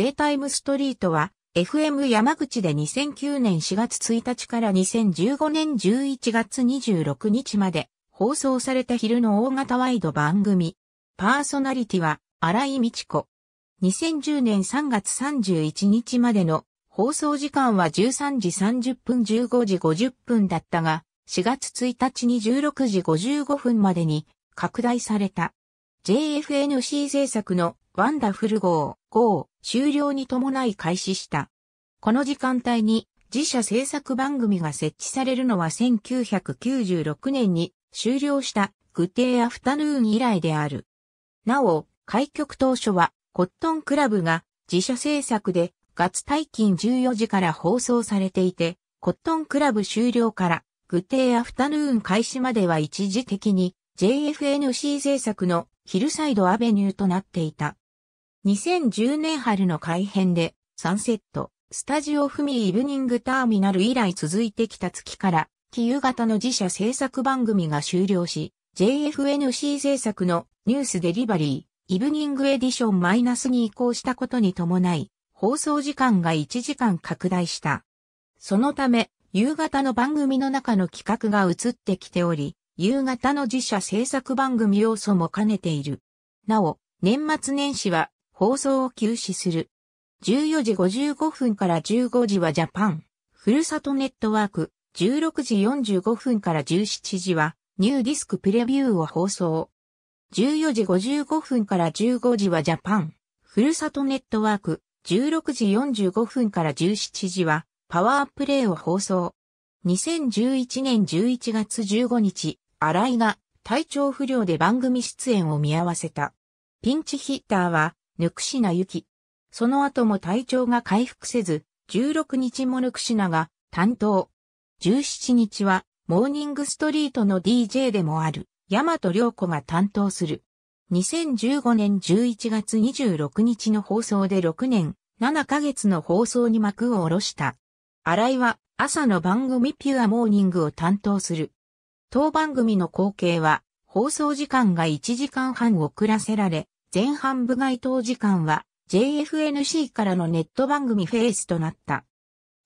デイタイムストリートは、FM 山口で2009年4月1日から2015年11月26日まで放送された昼の大型ワイド番組。パーソナリティは荒井美智子。2010年3月31日までの放送時間は13時30分15時50分だったが、4月1日に16時55分までに拡大された。JFNC 制作のワンダフル号、号、終了に伴い開始した。この時間帯に自社制作番組が設置されるのは1996年に終了したグテーアフタヌーン以来である。なお、開局当初はコットンクラブが自社制作でガツ大金14時から放送されていて、コットンクラブ終了からグテーアフタヌーン開始までは一時的に JFNC 制作のヒルサイドアベニューとなっていた。2010年春の改編で、サンセット、スタジオフミイブニングターミナル以来続いてきた月から、夕方の自社制作番組が終了し、JFNC 制作のニュースデリバリー、イブニングエディションマイナスに移行したことに伴い、放送時間が1時間拡大した。そのため、夕方の番組の中の企画が移ってきており、夕方の自社制作番組要素も兼ねている。なお、年末年始は放送を休止する。14時55分から15時はジャパン、ふるさとネットワーク、16時45分から17時は、ニューディスクプレビューを放送。14時55分から15時はジャパン、ふるさとネットワーク、16時45分から17時は、パワープレイを放送。2011年11月15日、新井が体調不良で番組出演を見合わせた。ピンチヒッターはぬくしなゆき。その後も体調が回復せず、16日もぬくしなが担当。17日は、モーニングストリートの DJ でもある、大和良子が担当する。2015年11月26日の放送で6年7ヶ月の放送に幕を下ろした。新井は朝の番組ピュアモーニングを担当する。当番組の後継は放送時間が1時間半遅らせられ、前半部該当時間は JFNC からのネット番組フェースとなった。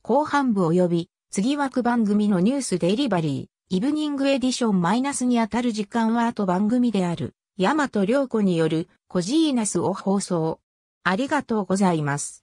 後半部及び、次枠番組のニュースデリバリー、イブニングエディションマイナスにあたる時間は後番組である、大和良子による、コジーナスを放送。ありがとうございます。